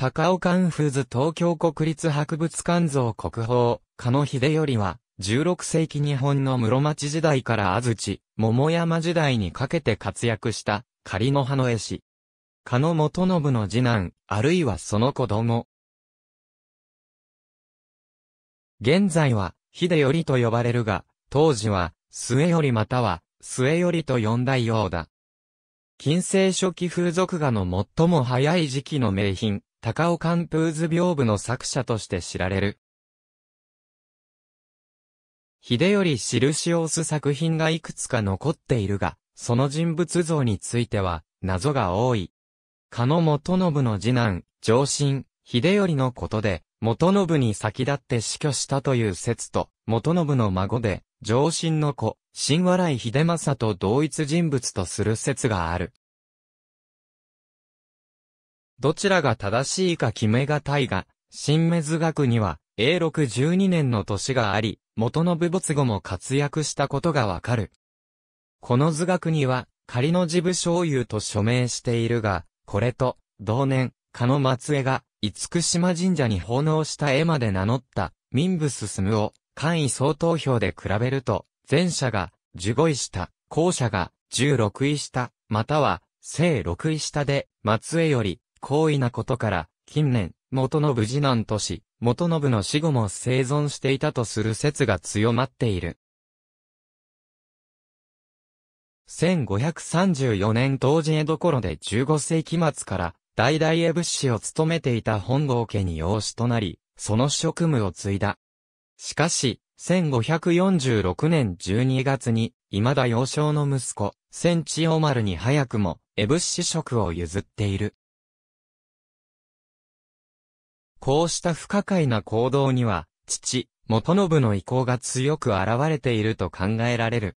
高尾館ー図東京国立博物館像国宝、加野秀頼は、16世紀日本の室町時代から安土、桃山時代にかけて活躍した、仮の葉の絵師。加野元信の次男、あるいはその子供。現在は、秀頼と呼ばれるが、当時は、末頼または、末頼と呼んだようだ。近世初期風俗画の最も早い時期の名品、高尾カプーズ屏風の作者として知られる。秀頼印を押す作品がいくつか残っているが、その人物像については、謎が多い。か野元信の次男、上親、秀頼のことで、元信に先立って死去したという説と、元信の孫で、上親の子、新笑い秀政と同一人物とする説がある。どちらが正しいか決めがたいが、新メ図学には、永禄12年の年があり、元の部没後も活躍したことがわかる。この図学には、仮の事部醤油と署名しているが、これと、同年、かの松江が、厳島神社に奉納した絵まで名乗った、民部進を、簡易総投票で比べると、前者が、15位下、後者が、16位下、または、正6位下で、松江より、好意なことから、近年、元信次男とし、元信の死後も生存していたとする説が強まっている。1534年当時江戸頃で15世紀末から代々江仏師を務めていた本郷家に養子となり、その職務を継いだ。しかし、1546年12月に、未だ幼少の息子、千千代丸に早くも、江仏師職を譲っている。こうした不可解な行動には、父、元信の意向が強く現れていると考えられる。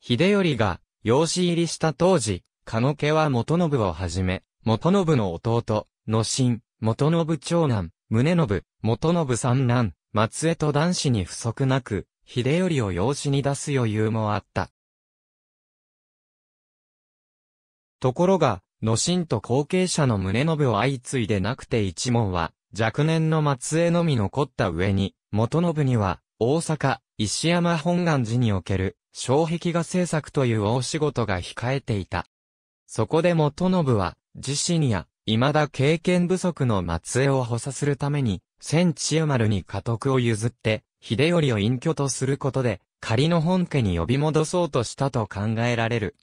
秀頼が、養子入りした当時、加野家は元信をはじめ、元信の弟、野心、元信長男、宗信、元信三男、松江と男子に不足なく、秀頼を養子に出す余裕もあった。ところが、野心と後継者の宗信を相次いでなくて一門は、若年の末裔のみ残った上に、元信には、大阪、石山本願寺における、障壁画制作という大仕事が控えていた。そこで元信は、自身や、未だ経験不足の末裔を補佐するために、千千代丸に家督を譲って、秀頼を隠居とすることで、仮の本家に呼び戻そうとしたと考えられる。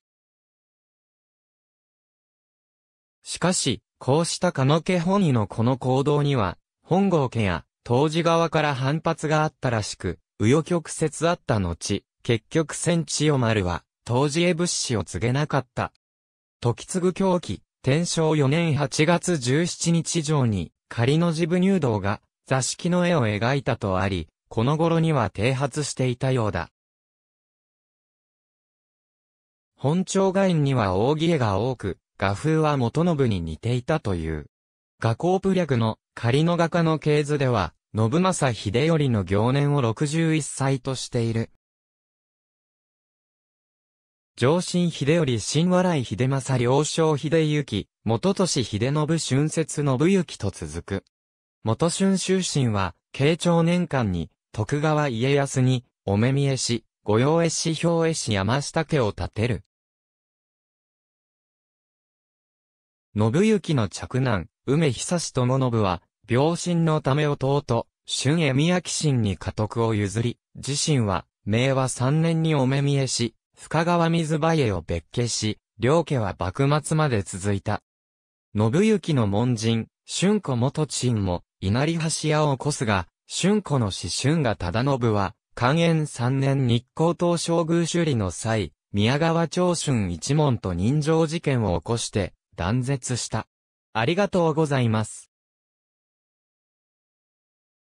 しかし、こうした鹿野家本位のこの行動には、本郷家や当時側から反発があったらしく、紆余曲折あった後、結局千千代丸は、当時へ物資を告げなかった。時継ぐ狂気、天正4年8月17日上に、仮の自部入道が、座敷の絵を描いたとあり、この頃には停発していたようだ。本庁外には大義絵が多く、画風は元信に似ていたという。画工プ略の仮の画家の系図では、信正秀頼の行年を61歳としている。上新秀頼新笑い秀正良将秀行、元年秀信春節信行と続く。元春秋神は、慶長年間に、徳川家康に、お目見えし、御用絵師表絵師山下家を建てる。信行の嫡男、梅久志智信は、病身のため弟、春江宮紀信に家督を譲り、自身は、明和三年にお目見えし、深川水場へを別家し、両家は幕末まで続いた。信行の門人、春子元鎮も、稲荷橋屋を起こすが、春子の子春が忠信は、寛延三年日光東照宮修理の際、宮川長春一門と人情事件を起こして、断絶した。ありがとうございます。